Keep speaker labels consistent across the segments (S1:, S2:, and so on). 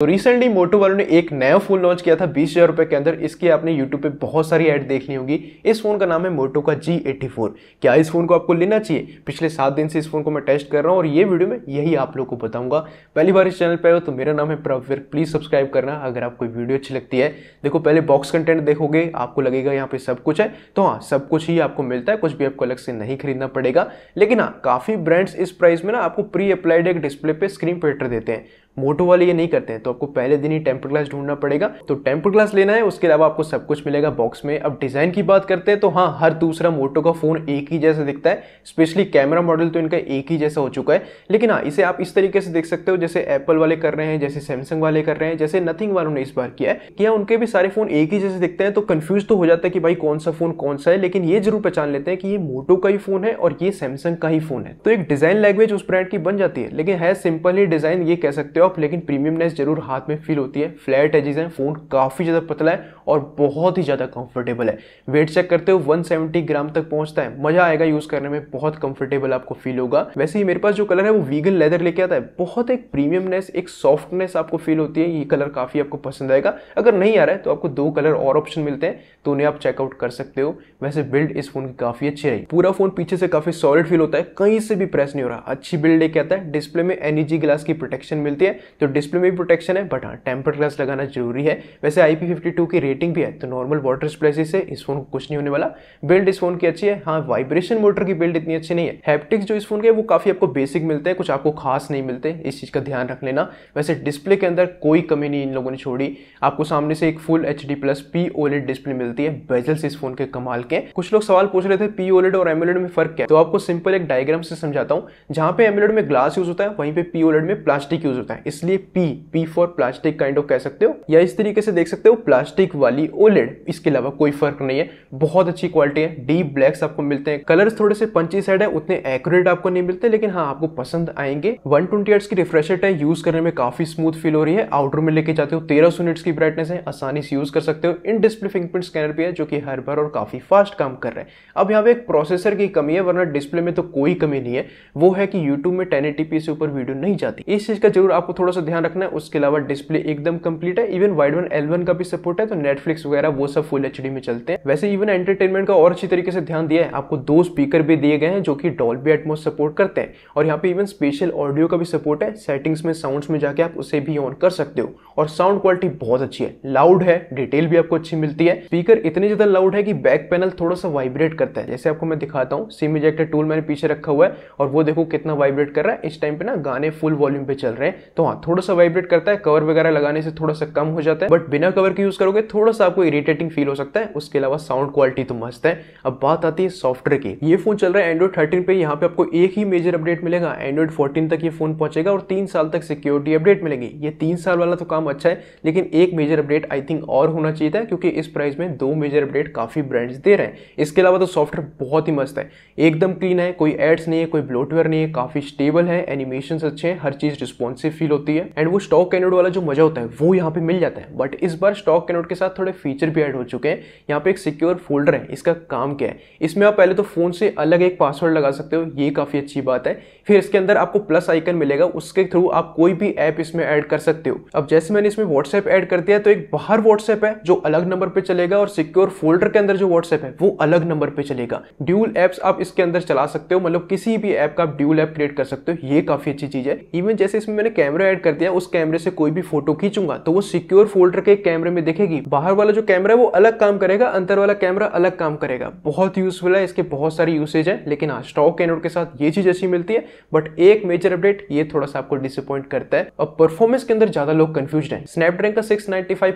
S1: तो रिसेंटली मोटो वालों ने एक नया फोन लॉन्च किया था बीस हज़ार रुपये के अंदर इसकी आपने यूट्यूब पे बहुत सारी ऐड देखनी होगी इस फोन का नाम है मोटो का जी एटी फोर क्या इस फोन को आपको लेना चाहिए पिछले सात दिन से इस फोन को मैं टेस्ट कर रहा हूँ और ये वीडियो में यही आप लोग को बताऊंगा पहली बार इस चैनल पर हो तो मेरा नाम है प्रवीर प्लीज़ सब्सक्राइब करना अगर आपको वीडियो अच्छी लगती है देखो पहले बॉक्स कंटेंट देखोगे आपको लगेगा यहाँ पे सब कुछ है तो हाँ सब कुछ ही आपको मिलता है कुछ भी आपको अलग से नहीं खरीदना पड़ेगा लेकिन हाँ काफ़ी ब्रांड्स इस प्राइस में ना आपको प्री अप्लाइड एक डिस्प्ले पे स्क्रीन प्रिंटर देते हैं मोटो वाले ये नहीं करते हैं तो आपको पहले दिन ही टेम्पर ग्लास ढूंढना पड़ेगा तो टेम्पर ग्लास लेना है उसके अलावा आपको सब कुछ मिलेगा बॉक्स में अब डिज़ाइन की बात करते हैं तो हाँ हर दूसरा मोटो का फ़ोन एक ही जैसा दिखता है स्पेशली कैमरा मॉडल तो इनका एक ही जैसा हो चुका है लेकिन हाँ इसे आप इस तरीके से देख सकते हो जैसे एप्पल वाले कर रहे हैं जैसे सैमसंग वाले कर रहे हैं जैसे नथिंग वालों ने इस बार किया है कि हाँ, उनके भी सारे फ़ोन एक ही जैसे दिखते हैं तो कन्फ्यूज़ तो हो जाता है कि भाई कौन सा फ़ोन कौन सा है लेकिन ये जरूर पहचान लेते हैं कि ये मोटो का ही फ़ोन है और ये सैमसंग का ही फ़ोन है तो एक डिज़ाइन लैंग्वेज उस ब्रांड की बन जाती है लेकिन है सिंपल ही डिज़ाइन ये कह सकते हो ऑफ लेकिन प्रीमियमनेस जरूर हाथ में फील होती है फ्लैट एजिज हैं फ़ोन काफ़ी ज़्यादा पतला है और बहुत ही ज़्यादा कंफर्टेबल है वेट चेक करते हो 170 ग्राम तक पहुंचता है मज़ा आएगा यूज़ करने में बहुत कंफर्टेबल आपको फील होगा वैसे ही मेरे पास जो कलर है वो वीगन लेदर लेके आता है बहुत एक प्रीमियमनेस एक सॉफ्टनेस आपको फील होती है ये कलर काफ़ी आपको पसंद आएगा अगर नहीं आ रहा है तो आपको दो कलर और ऑप्शन मिलते हैं तो उन्हें आप चेकआउट कर सकते हो वैसे बिल्ड इस फोन की काफ़ी अच्छी रही पूरा फोन पीछे से काफ़ी सॉलिड फील होता है कहीं से भी प्रेस नहीं हो रहा अच्छी बिल्ड लेके आता है डिस्प्ले में एनईजी ग्लास e की प्रोटेक्शन मिलती है तो डिस्प्ले में भी प्रोटेक्शन है बट हाँ टेम्पर ग्लास लगाना जरूरी है वैसे आई की रेटिंग भी है तो नॉर्मल वाटर स्प्लेसी से इस फोन को कुछ नहीं होने वाला बिल्ड इस फोन की अच्छी है हाँ वाइब्रेशन मोटर की बिल्ड इतनी अच्छी नहीं है हैप्टिक्स जो इस फोन के वो काफ़ी आपको बेसिक मिलते हैं कुछ आपको खास नहीं मिलते इस चीज़ का ध्यान रख लेना वैसे डिस्प्ले के अंदर कोई कमी नहीं इन लोगों ने छोड़ी आपको सामने से एक full H D plus P OLED display मिलती है बेजल्स इस फोन के कमाल के कुछ लोग सवाल पूछ रहे थे पी ओलेड e और एमोलेड में फर्क क्या है तो आपको सिंपल एक डायग्राम से समझाता हूँ जहाँ पे एमोलेड में ग्लास यूज होता है वहीं पे पी ओलेड e में प्लास्टिक यूज होता है है इसलिए P P for plastic kind of कह सकते हो या इस तरीके से देख सकते हो प्लास्टिक वाली ओलेड e इसके अलावा कोई फर्क नहीं है बहुत अच्छी क्वालिटी है डीप ब्लैक्स आपको मिलते हैं कलर्स थोड़े से पंची साइड है उतने एक्यूरेट आपको नहीं मिलते लेकिन हाँ आपको पसंद आएंगे वन ट्वेंटी की रिफ्रेशर है यूज करने में काफी स्मूथ फील हो रही है आउटरूम में लेके जाते हो तेरह सौ की ब्राइटनेस है आसानी से यूज कर सकते हो इन डिस्प्ले फिंगरप्रिंट स्कैनर भी है जो कि हर बार और काफी फास्ट काम कर रहे हैं अब यहाँ पे एक प्रोसेसर की कमी है वरना डिस्प्ले में तो कोई कमी नहीं है वो है कि यूट्यूब में टेन से ऊपर वीडियो नहीं जाती इस चीज का जरूर आप आपको थोड़ा सा ध्यान रखना है उसके अलावा डिस्प्ले एकदम कंप्लीट है even Widevine L one का भी सपोर्ट है तो नेटफ्लिक्स वगैरह वो सब फुल एच में चलते हैं वैसे इवन एंटरटेनमेंट का और अच्छी तरीके से ध्यान दिया है आपको दो स्पीकर भी दिए गए हैं जो कि डॉल्बी एटमोस सपोर्ट करते हैं और यहाँ पे इवन स्पेशल ऑडियो का भी सपोर्ट है सेटिंग्स में साउंड्स में जाके आप उसे भी ऑन कर सकते हो और साउंड क्वालिटी बहुत अच्छी है लाउड है डिटेल भी आपको अच्छी मिलती है स्पीकर इतने ज्यादा लाउड है कि बैक पैनल थोड़ा सा वाइब्रेट करता है जैसे आपको मैं दिखाता हूँ सिम इजेक्टर टूल मैंने पीछे रखा हुआ है और वो देखो कितना वाइब्रेट कर रहा है इस टाइम पे ना गाने फुल वॉल्यूम पे चल रहे हैं तो हाँ थोड़ा सा वाइब्रेट करता है कवर वगैरह लगाने से थोड़ा सा कम हो जाता है बट बिना कवर के यूज करोगे थोड़ा सा आपको इरिटेटिंग फील हो सकता है उसके अलावा साउंड क्वालिटी तो मस्त है अब बात आती है सॉफ्टवेयर की ये फोन चल रहा है एंड्रॉइड थर्टीन पे यहाँ पे आपको एक ही मेजर अपडेट मिलेगा एंड्रॉइड फोर्टीन तक ये फोन पहुंचेगा और तीन साल तक सिक्योरिटी अपडेट मिलेगी ये तीन साल वाला तो काम अच्छा है लेकिन एक मेजर अपडेट आई थिंक और होना चाहिए था क्योंकि इस प्राइस में दो मेजर अपडेट काफी ब्रांड्स दे रहे हैं इसके अलावा तो सॉफ्टवेयर बहुत ही मस्त है एकदम क्लीन है कोई एड्स नहीं है कोई ब्लोटवेयर नहीं है काफी स्टेबल है एनिमेशन अच्छे हैं हर चीज रिस्पॉन्सिव फील फील होती है एंड वो स्टॉक कैनोड वाला जो मजा होता है वो यहाँ पे मिल जाता है बट इस बार स्टॉक कैनोड के साथ थोड़े फीचर भी ऐड हो चुके हैं यहाँ पे एक सिक्योर फोल्डर है इसका काम क्या है इसमें आप पहले तो फोन से अलग एक पासवर्ड लगा सकते हो ये काफ़ी अच्छी बात है फिर इसके अंदर आपको प्लस आइकन मिलेगा उसके थ्रू आप कोई भी ऐप इसमें ऐड कर सकते हो अब जैसे मैंने इसमें व्हाट्सएप ऐड कर दिया तो एक बाहर व्हाट्सएप है जो अलग नंबर पर चलेगा और सिक्योर फोल्डर के अंदर जो व्हाट्सएप है वो अलग नंबर पर चलेगा ड्यूल एप्स आप इसके अंदर चला सकते हो मतलब किसी भी ऐप का आप ड्यूल ऐप क्रिएट कर सकते हो ये काफ़ी अच्छी चीज़ है इवन जैसे इसमें मैंने कैमरा कैमरा ऐड कर दिया उस कैमरे से कोई भी फोटो खींचूंगा तो वो सिक्योर फोल्डर के कैमरे में देखेगी बाहर वाला जो कैमरा है वो अलग काम करेगा अंतर वाला कैमरा अलग काम करेगा बहुत यूजफुल है इसके बहुत सारे यूसेज है लेकिन हाँ स्टॉक एनोड के साथ ये चीज ऐसी मिलती है बट एक मेजर अपडेट ये थोड़ा सा आपको डिसअपॉइंट करता है और परफॉर्मेंस के अंदर ज्यादा लोग कंफ्यूज है स्नैपड्रैगन का सिक्स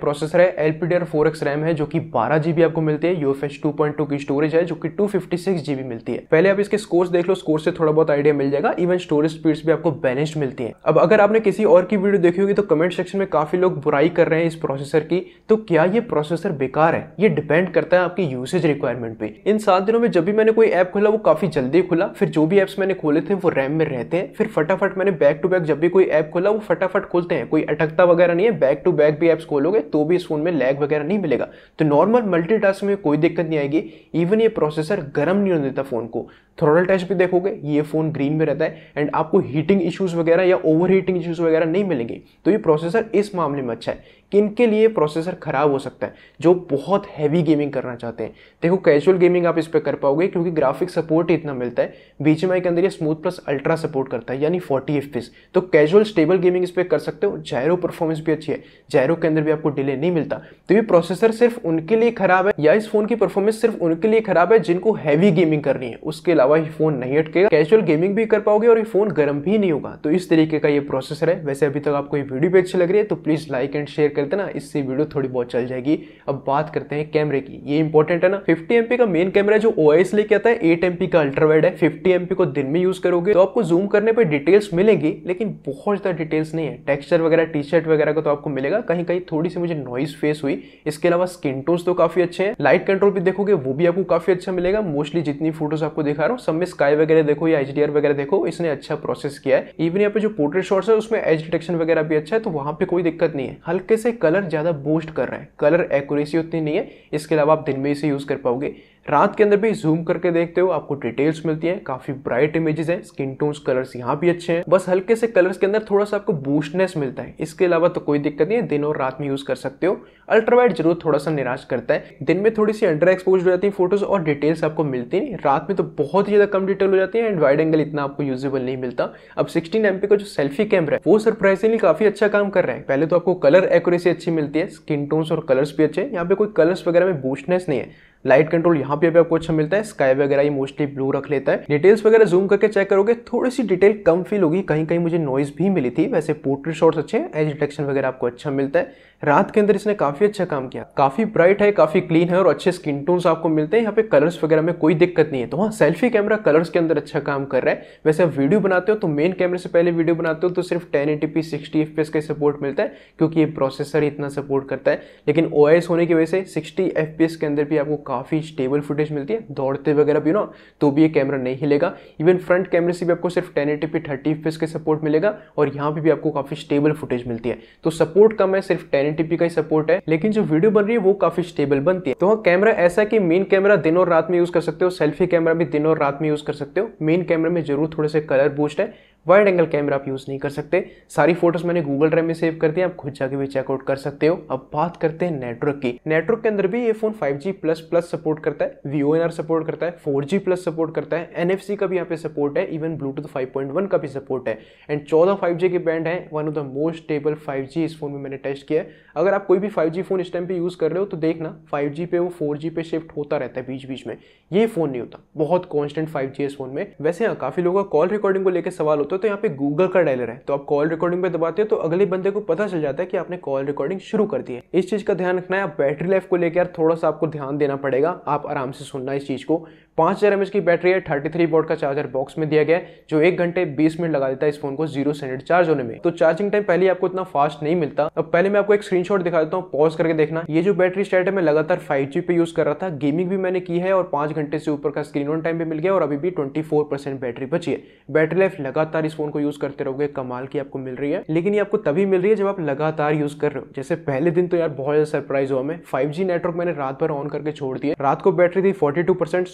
S1: प्रोसेसर है एलपीडीआर फोर एक्स रैम है जो कि बारह जीबी आपको मिलती है यूएफएच टू की स्टोरेज है जो कि टू जीबी मिलती है पहले आप इसके स्कोर्स देख लो स्कोर से थोड़ा बहुत आइडिया मिल जाएगा इवन स्टोरेज स्पीड भी आपको बैलेंस्ड मिलती है अब अगर आपने किसी और की वीडियो देखी होगी तो कमेंट सेक्शन में काफ़ी लोग बुराई कर रहे हैं इस प्रोसेसर की तो क्या ये प्रोसेसर बेकार है ये डिपेंड करता है आपकी यूसेज रिक्वायरमेंट पे इन सात दिनों में जब भी मैंने कोई ऐप खोला वो काफ़ी जल्दी खुला फिर जो भी ऐप्स मैंने खोले थे वो रैम में रहते हैं फिर फटाफट मैंने बैक टू बैक जब भी कोई ऐप खोला वो फटाफट खोलते हैं कोई अटकता वगैरह नहीं है बैक टू बैक भी ऐप्स खोलोगे तो भी इस फोन में लैग वगैरह नहीं मिलेगा तो नॉर्मल मल्टी में कोई दिक्कत नहीं आएगी इवन ये प्रोसेसर गर्म नहीं होने देता फोन को थोरल टेस्ट भी देखोगे ये फ़ोन ग्रीन में रहता है एंड आपको हीटिंग इश्यूज़ वगैरह या ओवर हीटिंग इश्यूज़ वगैरह नहीं मिलेंगे तो ये प्रोसेसर इस मामले में अच्छा है किन के लिए प्रोसेसर ख़राब हो सकता है जो बहुत हैवी गेमिंग करना चाहते हैं देखो कैजुअल गेमिंग आप इस पर कर पाओगे क्योंकि ग्राफिक सपोर्ट इतना मिलता है बीच के अंदर ये स्मूथ प्लस अल्ट्रा सपोर्ट करता है यानी फोर्टी एफ तो कैजुअल स्टेबल गेमिंग इस पर कर सकते हो जैरो परफॉर्मेंस भी अच्छी है जैरो के अंदर भी आपको डिले नहीं मिलता तो ये प्रोसेसर सिर्फ उनके लिए ख़राब है या इस फ़ोन की परफॉर्मेंस सिर्फ उनके लिए ख़राब है जिनको हैवी गेमिंग करनी है उसके अलावा ये फ़ोन नहीं अटकेगा कैजुअल गेमिंग भी कर पाओगे और ये फ़ोन गर्म भी नहीं होगा तो इस तरीके का ये प्रोसेसर है वैसे अभी तक आपको ये वीडियो भी अच्छी लग रही है तो प्लीज़ लाइक एंड शेयर करते ना इससे वीडियो थोड़ी बहुत चल जाएगी अब बात करते हैं कैमरे की ये इंपॉर्टेंट है ना फिफ्टी एमपी का मेन कैमरा जो ओ एस लेके आता है एट एमपी का अल्ट्रावाइड है फिफ्टी एमपी को दिन में यूज करोगे तो आपको जूम करने पर डिटेल्स मिलेंगी लेकिन बहुत ज्यादा डिटेल्स नहीं है टेक्स्चर वगैरह टी शर्ट वगैरह का तो आपको मिलेगा कहीं कहीं थोड़ी सी मुझे नॉइस फेस हुई इसके अलावा स्किन टोन्स तो काफी अच्छे हैं लाइट कंट्रोल भी देखोगे वो भी आपको काफी अच्छा मिलेगा मोस्टली जितनी फोटोज आपको दिखा रहा हूँ सब में स्काई वगैरह देखो या एच वगैरह देखो इसने अच्छा प्रोसेस किया है इवन यहाँ पे जो पोर्ट्रेट शॉट्स है उसमें एज डिटेक्शन वगैरह भी अच्छा है तो वहां पे कोई दिक्कत नहीं है हल्के से कलर ज़्यादा बूस्ट कर रहा है कलर एक्यूरेसी उतनी नहीं है इसके अलावा आप दिन में इसे यूज़ कर पाओगे रात के अंदर भी जूम करके देखते हो आपको डिटेल्स मिलती है काफी ब्राइट इमेजेस हैं स्किन टोन्स कलर्स यहाँ भी अच्छे हैं बस हल्के से कलर्स के अंदर थोड़ा सा आपको बूस्टनेस मिलता है इसके अलावा तो कोई दिक्कत नहीं है दिन और रात में यूज कर सकते हो अल्ट्रावाइट जरूर थोड़ा सा निराश करता है दिन में थोड़ी सी अंडर एक्सपोज हो जाती है फोटोज और डिटेल्स आपको मिलती नहीं रात में तो बहुत ही ज्यादा कम डिटेल हो जाती है एंड वाइड एंगल इतना आपको यूजेबल नहीं मिलता अब सिक्सटीन एम का जो सेल्फी कैमरा है वो सरप्राइजिंगली काफी अच्छा काम कर रहा है पहले तो आपको कलर एक्यूरेसी अच्छी मिलती है स्किन टोन्स और कलर्स भी अच्छे हैं यहाँ पे कोई कलर्स वगैरह में बूस्टनेस नहीं है लाइट कंट्रोल यहाँ पे भी आपको अच्छा मिलता है स्काई वगैरह ये मोस्टली ब्लू रख लेता है डिटेल्स वगैरह जूम करके चेक करोगे थोड़ी सी डिटेल कम फील होगी कहीं कहीं मुझे नॉइज भी मिली थी वैसे पोर्ट्रेट शॉट्स अच्छे हैं एज डिटेक्शन वगैरह आपको अच्छा मिलता है रात के अंदर इसने काफ़ी अच्छा काम किया काफ़ी ब्राइट है काफ़ी क्लीन है और अच्छे स्किन टोन्स आपको मिलते हैं यहाँ पे कलर्स वगैरह में कोई दिक्कत नहीं है तो हाँ सेल्फी कैमरा कलर्स के अंदर अच्छा काम कर रहा है वैसे आप वीडियो बनाते हो तो मेन कैमरे से पहले वीडियो बनाते हो तो सिर्फ ten eighty P sixty F का सपोर्ट मिलता है क्योंकि ये प्रोसेसर इतना सपोर्ट करता है लेकिन ओ होने की वजह से सिक्सटी एफ के अंदर भी आपको काफ़ी स्टेबल फुटेज मिलती है दौड़ते वगैरह भी ना तो भी ये कैमरा नहीं हिलेगा इवन फ्रंट कैमरे से भी आपको सिर्फ ten eighty P thirty F का सपोर्ट मिलेगा और यहाँ पर भी आपको काफ़ी स्टेबल फुटेज मिलती है तो सपोर्ट कम है सिर्फ टेन 1080p का ही सपोर्ट है लेकिन जो वीडियो बन रही है वो काफी स्टेबल बनती है तो हाँ कैमरा ऐसा है कि मेन कैमरा दिन और रात में यूज कर सकते हो सेल्फी कैमरा भी दिन और रात में यूज कर सकते हो मेन कैमरा में जरूर थोड़े से कलर बूस्ट है वाइड एंगल कैमरा आप यूज़ नहीं कर सकते सारी फोटोज मैंने गूगल ड्राइव में सेव कर दी आप खुद जाके भी चेकआउट कर सकते हो अब बात करते हैं नेटवर्क की नेटवर्क के अंदर भी ये phone 5G plus plus support करता है वी सपोर्ट करता है 4G प्लस सपोर्ट करता है एन का भी यहाँ पे सपोर्ट है इवन ब्लूटूथ फाइव का भी सपोर्ट है एंड चौदह फाइव के बैंड है one of the most stable five इस फोन में मैंने टेस्ट किया है अगर आप कोई भी फाइव फोन इस टाइम पर यूज़ कर रहे हो तो देखना फाइव पे वो फोर पे शिफ्ट होता रहता है बीच बीच में ये फोन नहीं होता बहुत कॉन्स्टेंट फाइव इस फोन में वैसे हाँ काफ़ी लोगों का कॉल रिकॉर्डिंग को लेकर सवाल होता होता है तो यहाँ पे गूगल का डायलर है तो आप कॉल रिकॉर्डिंग पे दबाते हो तो अगले बंदे को पता चल जाता है कि आपने कॉल रिकॉर्डिंग शुरू कर दी है इस चीज़ का ध्यान रखना है आप बैटरी लाइफ को लेकर यार थोड़ा सा आपको ध्यान देना पड़ेगा आप आराम से सुनना इस चीज़ को पांच हज़ार एमएच की बैटरी है थर्टी थ्री वोट का चार्जर बॉक्स में दिया गया जो एक घंटे बीस मिनट लगा देता है इस फोन को जीरो सेकेंड चार्ज होने में तो चार्जिंग टाइम पहले आपको इतना फास्ट नहीं मिलता अब पहले मैं आपको एक स्क्रीनशॉट दिखा देता हूँ पॉज करके देखना ये जो बैटरी स्टार्ट है मैं लगातार फाइव जी पे यूज़ कर रहा था गेमिंग भी मैंने की है और पांच घंटे से ऊपर का स्क्रीन ऑन टाइम भी मिल गया और अभी भी ट्वेंटी फोर परसेंट बैटरी बची है बैटरी लाइफ लगातार लगातार इस फोन को यूज करते रहोगे कमाल की आपको मिल रही है लेकिन ये आपको तभी मिल रही है जब आप लगातार यूज कर रहे हो जैसे पहले दिन तो यार बहुत ज्यादा सरप्राइज हुआ मैं फाइव नेटवर्क मैंने रात भर ऑन करके छोड़ दिया रात को बैटरी थी फोर्टी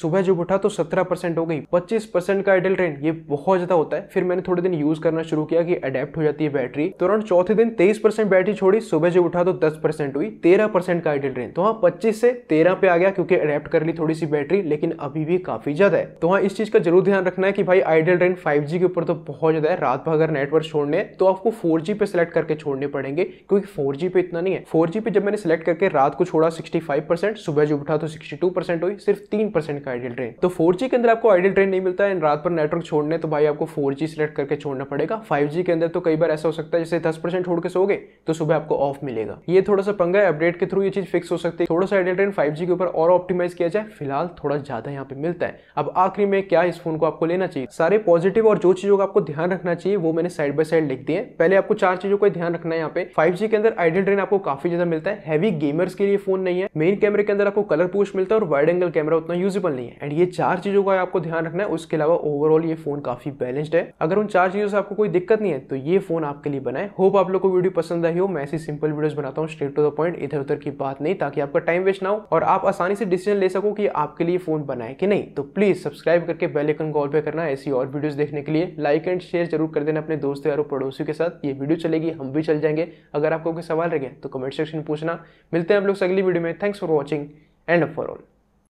S1: सुबह जब उठा तो सत्रह हो गई पच्चीस का आइडल ट्रेन ये बहुत ज्यादा होता है फिर मैंने थोड़े दिन यूज करना शुरू किया कि अडेप्ट हो जाती है बैटरी तो अराउंड चौथे दिन तेईस बैटरी छोड़ी सुबह जब उठा तो दस हुई तेरह का आइडल ट्रेन तो हाँ पच्चीस से तेरह पे आ गया क्योंकि अडेप्ट कर ली थोड़ी सी बैटरी लेकिन अभी भी काफी ज्यादा है तो हाँ इस चीज का जरूर ध्यान रखना है कि भाई आइडल ट्रेन फाइव के ऊपर तो बहुत ज़्यादा है रात भर अगर नेटवर्क छोड़ने तो आपको फोर जी पे सिलेक्ट करके छोड़ने पड़ेंगे क्योंकि फोर जी पे इतना नहीं है फोर जी पे जब मैंने सिलेक्ट करके रात को छोड़ा सिक्सटी फाइव परसेंट सुबह जो उठा तो सिक्सटी टू परसेंट हुई सिर्फ तीन परसेंट का आइडियल ट्रेन तो फोर जी के अंदर आपको आइडियल ट्रेन नहीं मिलता है रात पर नेटवर्क छोड़ने तो भाई आपको फोर जी सिलेक्ट करके छोड़ना पड़ेगा फाइव जी के अंदर तो कई बार ऐसा हो सकता है जैसे दस परसेंट छोड़ के सो गए तो सुबह आपको ऑफ मिलेगा ये थोड़ा सा पंगा है अपडेट के थ्रू ये चीज फिक्स हो सकती है थोड़ा सा आइडियल ट्रेन फाइव जी के ऊपर और ऑप्टिमाइज किया जाए फिलहाल थोड़ा ज्यादा यहाँ पे मिलता है अब आखिरी में क्या इस फोन को आपको लेना चाहिए सारे पॉजिटिव और जो चीजों का आपको ध्यान रखना चाहिए वो मैंने साइड बाय साइड लिख दिए पहले आपको चार चीजों का ध्यान रखना है यहाँ पे फाइव के अंदर आइडियल ड्रेन आपको काफी ज्यादा मिलता है हैवी गेमर्स के लिए फोन नहीं है मेन कैमरे के अंदर आपको कलर पोस्ट मिलता है और वाइड एंगल कैमरा उतना यूजेबल नहीं है एंड ये चार चीजों का आपको ध्यान रखना है उसके अलावा ओवरऑल ये फोन काफी बैलेंस्ड है अगर उन चार चीजों से आपको कोई दिक्कत नहीं है तो ये फोन आपके लिए बनाए होप आप लोग को वीडियो पसंद आई हो मैं ऐसी सिंपल वीडियोस बनाता हूँ स्ट्रेट टू द पॉइंट इधर उधर की बात नहीं ताकि आपका टाइम वेस्ट ना हो और आप आसानी से डिसीजन ले सको कि आपके लिए फोन बनाए कि नहीं तो प्लीज सब्सक्राइब करके बेल कॉल पे करना ऐसी और वीडियो देखने के लिए लाइक एंड एंड शेयर जरूर कर देना अपने दोस्तों यारों पड़ोसियों के साथ ये वीडियो चलेगी हम भी चल जाएंगे अगर आपको कोई सवाल रह गया तो कमेंट सेक्शन में पूछना मिलते हैं आप लोग अगली वीडियो में thanks for watching and for all